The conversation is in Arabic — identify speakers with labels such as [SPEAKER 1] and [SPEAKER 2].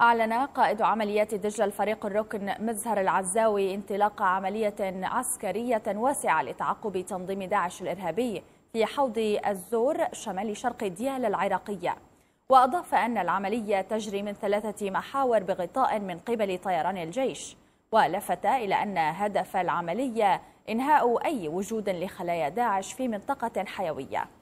[SPEAKER 1] أعلن قائد عمليات دجلة الفريق الركن مزهر العزاوي انطلاق عملية عسكرية واسعة لتعقب تنظيم داعش الإرهابي في حوض الزور شمال شرق ديال العراقية وأضاف أن العملية تجري من ثلاثة محاور بغطاء من قبل طيران الجيش ولفت إلى أن هدف العملية إنهاء أي وجود لخلايا داعش في منطقة حيوية